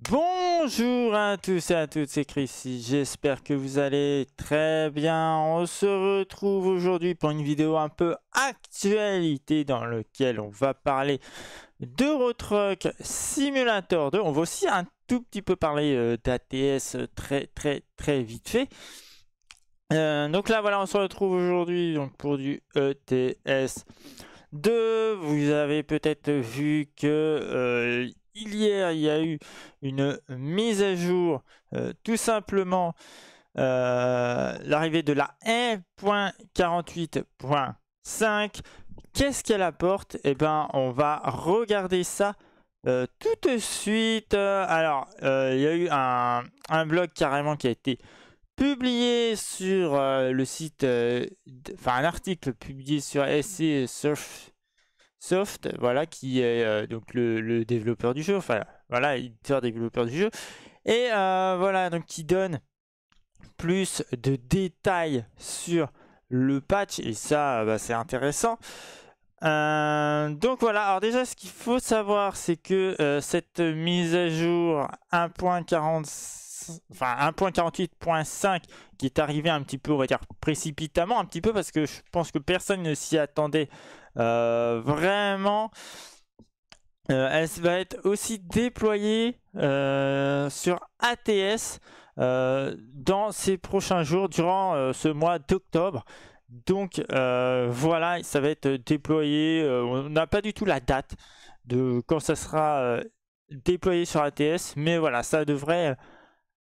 Bonjour à tous et à toutes, c'est Chris, j'espère que vous allez très bien. On se retrouve aujourd'hui pour une vidéo un peu actualité dans laquelle on va parler d'Eurotruck Simulator 2. On va aussi un tout petit peu parler euh, d'ATS euh, très très très vite fait. Euh, donc là voilà, on se retrouve aujourd'hui donc pour du ETS 2. Vous avez peut-être vu que... Hier, il y a eu une mise à jour, euh, tout simplement euh, l'arrivée de la 1.48.5. Qu'est-ce qu'elle apporte Eh bien, on va regarder ça euh, tout de suite. Alors, il y a eu un, un, blog carrément qui a été publié sur le site, enfin un article publié sur SC Surf Soft, voilà, qui est euh, donc le, développeur du jeu, enfin voilà, éditeur développeur du jeu, et euh, voilà, donc qui donne plus de détails sur le patch, et ça, bah, c'est intéressant. Euh, donc voilà, alors déjà ce qu'il faut savoir c'est que cette mise à jour 1.46 enfin 1.48.5 qui est arrivé un petit peu, on va dire précipitamment, un petit peu parce que je pense que personne ne s'y attendait euh, vraiment. Euh, elle va être aussi déployée euh, sur ATS dans ces prochains jours, durant ce mois d'octobre. Donc voilà, ça va être déployé. on n'a pas du tout la date de quand ça sera déployé sur ATS, mais voilà, ça devrait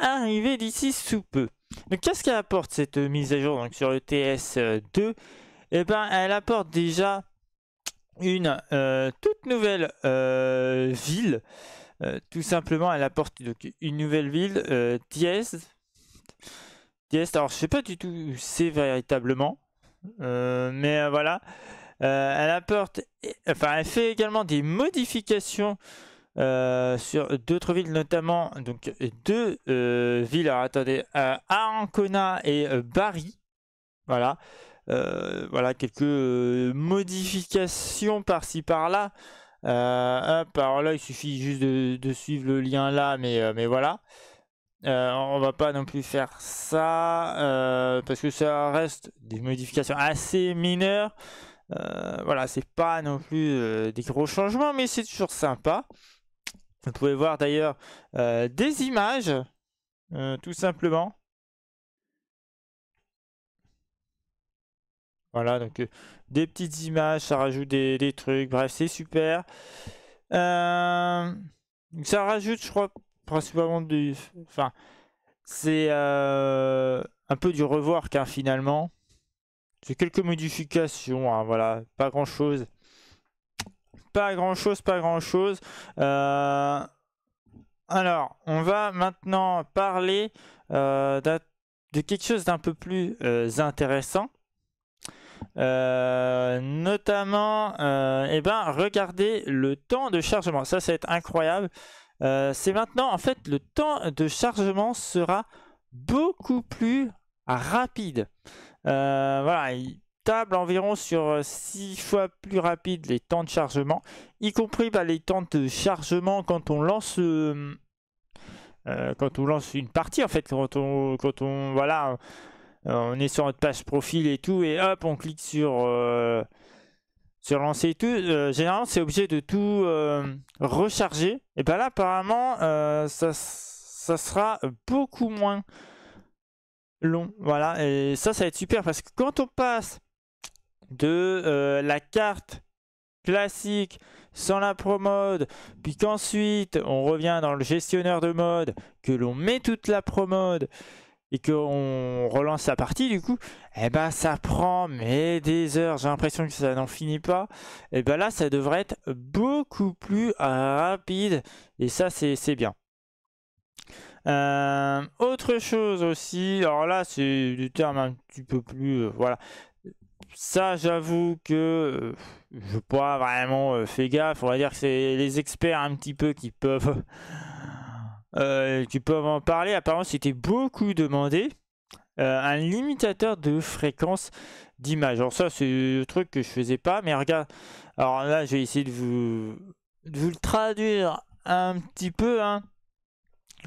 arriver d'ici sous peu. Donc qu'est-ce qu'elle apporte cette euh, mise à jour donc, sur le TS2 euh, Eh ben, elle apporte déjà une euh, toute nouvelle ville. tout simplement, elle apporte donc, une nouvelle ville, dièse Diez. alors je sais pas du tout c'est véritablement, mais voilà. elle apporte, enfin, elle fait également des modifications euh, sur d'autres villes, notamment donc deux euh, villes, alors attendez, à euh, Ancona et Bari. Voilà. voilà, quelques modifications par-ci par-là. Par alors là, il suffit juste de, de suivre le lien là, mais, mais voilà. on va pas non plus faire ça, parce que ça reste des modifications assez mineures. voilà, c'est pas non plus des gros changements, mais c'est toujours sympa. Vous pouvez voir d'ailleurs euh, des images, euh, tout simplement. Voilà, donc euh, des petites images, ça rajoute des, trucs, bref, c'est super. ça rajoute, je crois, principalement du... Enfin, c'est un peu du revoir hein, finalement. C'est quelques modifications, hein, voilà, pas grand-chose. Pas grand chose, pas grand chose. Euh, alors, on va maintenant parler euh, de quelque chose d'un peu plus euh, intéressant. notamment, et eh ben, regardez le temps de chargement. Ça, c'est incroyable. C'est maintenant, en fait, le temps de chargement sera beaucoup plus rapide. voilà, table environ sur euh, six fois plus rapide les temps de chargement, y compris bah, les temps de chargement quand on lance euh, euh, quand on lance une partie en fait, quand on quand on voilà on est sur notre page profil et tout et hop on clique sur sur lancer et tout, généralement c'est obligé de tout recharger. Et ben là apparemment ça, ça sera beaucoup moins long. Voilà, et ça, ça va être super parce que quand on passe de euh, la carte classique sans la promode, puis qu'ensuite on revient dans le gestionnaire de mode, que l'on met toute la promode et qu'on relance la partie du coup, et eh ben ça prend mais des heures, j'ai l'impression que ça n'en finit pas. Et eh ben là ça devrait être beaucoup plus rapide et ça c'est bien. Euh, autre chose aussi, alors là c'est du terme un petit peu plus, euh, voilà, ça, j'avoue que euh, je peux pas vraiment faire euh, fait gaffe. On va dire que c'est les experts un petit peu qui peuvent, euh, qui peuvent en parler. Apparemment, c'était beaucoup demandé. un limitateur de fréquence d'image. Alors ça, c'est le truc que je faisais pas. Mais regarde, alors là, je vais essayer de vous, de vous le traduire un petit peu. Hein.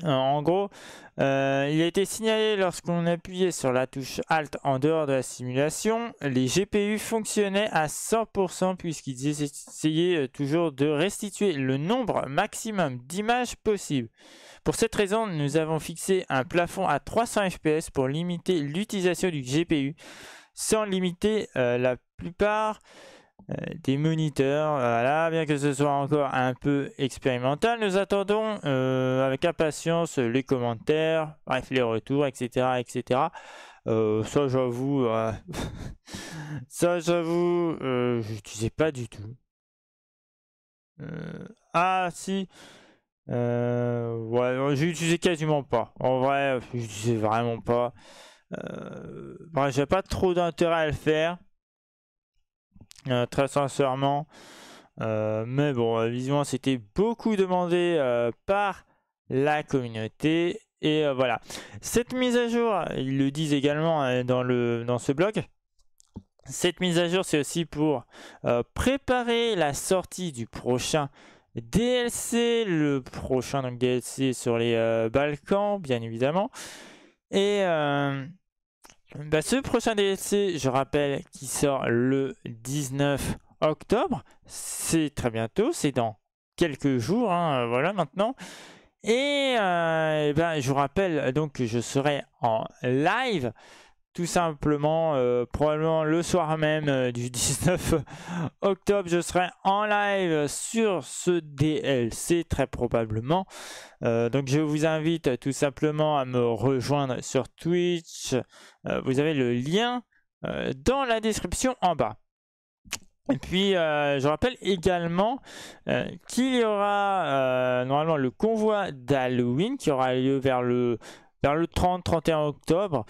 Euh, en gros, euh, il a été signalé lorsqu'on appuyait sur la touche Alt en dehors de la simulation, les GPU fonctionnaient à 100% puisqu'ils essayaient euh, toujours de restituer le nombre maximum d'images possible. Pour cette raison, nous avons fixé un plafond à 300 fps pour limiter l'utilisation du GPU sans limiter la plupart euh, des moniteurs. Voilà, bien que ce soit encore un peu expérimental, nous attendons euh, avec impatience les commentaires, bref, les retours, etc. etc. Euh, ça, j'avoue, ça, j'avoue, je ne sais pas du tout. ah, si. ouais, je quasiment pas. En vrai, je vraiment pas. Je j'ai pas trop d'intérêt à le faire. Euh, très sincèrement. Euh, mais bon, euh, visiblement, c'était beaucoup demandé par la communauté. Et voilà. Cette mise à jour, ils le disent également dans, le, dans ce blog. Cette mise à jour, c'est aussi pour préparer la sortie du prochain DLC, le prochain donc, DLC sur les Balkans, bien évidemment. Et euh, bah, ce prochain DLC, je rappelle, qui sort le 19 octobre, c'est très bientôt, c'est dans quelques jours, hein, euh, voilà maintenant. Et, et euh, eh ben, je vous rappelle donc que je serai en live tout simplement, euh, probablement le soir même euh, du 19 octobre, je serai en live sur ce DLC, très probablement. Euh, donc je vous invite tout simplement à me rejoindre sur Twitch. vous avez le lien dans la description en bas. Et puis, je rappelle également qu'il y aura normalement le convoi d'Halloween qui aura lieu vers le le 30-31 octobre.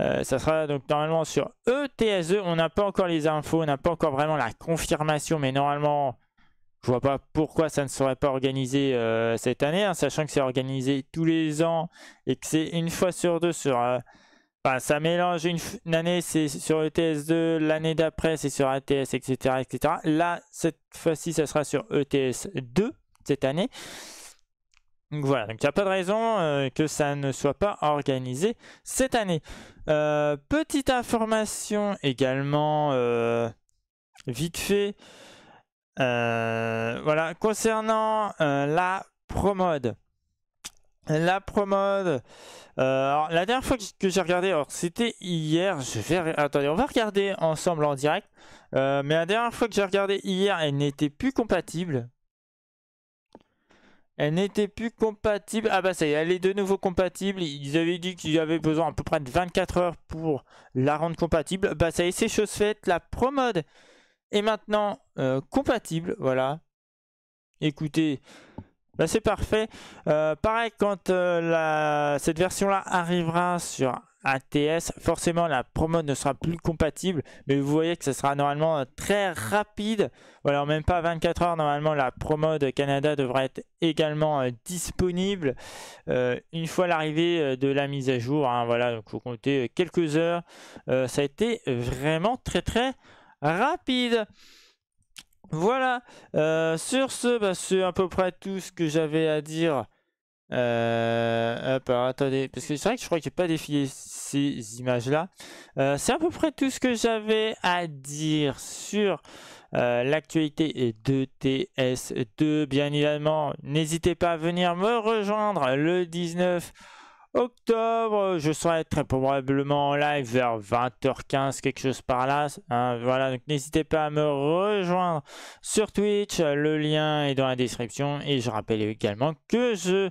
Euh, ça sera donc normalement sur ETSE. E. On n'a pas encore les infos, on n'a pas encore vraiment la confirmation, mais normalement, je vois pas pourquoi ça ne serait pas organisé euh, cette année, en hein, sachant que c'est organisé tous les ans et que c'est une fois sur deux sur... Euh, enfin, ça mélange une, année, c'est sur ETS2, e, l'année d'après, c'est sur ATS, etc., etc. Là, cette fois-ci, ça sera sur ETS2 cette année. Donc voilà, donc il n'y a pas de raison euh, que ça ne soit pas organisé cette année. Euh, petite information également, euh, vite fait, voilà, concernant la promode. La promode, alors, la dernière fois que j'ai regardé, c'était hier, je vais, attendez, on va regarder ensemble en direct, mais la dernière fois que j'ai regardé hier, elle n'était plus compatible, elle n'était plus compatible. Ah bah ça y est, elle est de nouveau compatible. Ils avaient dit qu'il y avait besoin à peu près de 24 heures pour la rendre compatible. Bah ça y est, c'est chose faite. La ProMode est maintenant euh, compatible. Voilà. Écoutez, bah c'est parfait. Euh, pareil, quand euh, cette version-là arrivera sur ATS. Forcément, la promo ne sera plus compatible, mais vous voyez que ce sera normalement euh, très rapide. Voilà, même pas 24 heures, normalement, la promo de Canada devrait être également euh, disponible euh, une fois l'arrivée de la mise à jour. Hein, voilà, donc vous comptez quelques heures. ça a été vraiment très très rapide. Voilà, sur ce, bah, c'est à peu près tout ce que j'avais à dire euh, hop, attendez, parce que c'est vrai que je crois que j'ai pas défilé ces images-là. Euh, c'est à peu près tout ce que j'avais à dire sur euh, l'actualité de TS2. Bien évidemment, n'hésitez pas à venir me rejoindre le 19 octobre. Euh, je serai très probablement en live vers 20h15, quelque chose par là. Hein, voilà, donc n'hésitez pas à me rejoindre sur Twitch. Euh, le lien est dans la description. Et je rappelle également que je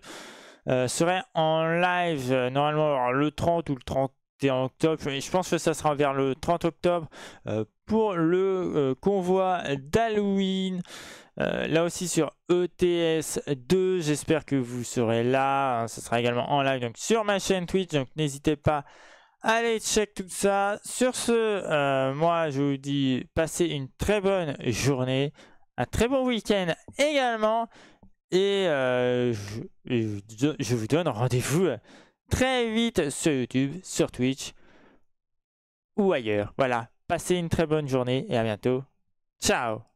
euh, serai en live normalement le 30 ou le 31 octobre. Et je pense que ça sera vers le 30 octobre pour le convoi d'Halloween. Euh, là aussi sur ETS2, j'espère que vous serez là. Hein. Ce sera également en live sur ma chaîne Twitch. Donc n'hésitez pas à aller check tout ça. Sur ce, euh, moi je vous dis passez une très bonne journée, un très bon week-end également. Et euh, je vous donne rendez-vous très vite sur YouTube, sur Twitch ou ailleurs. Voilà, passez une très bonne journée et à bientôt. Ciao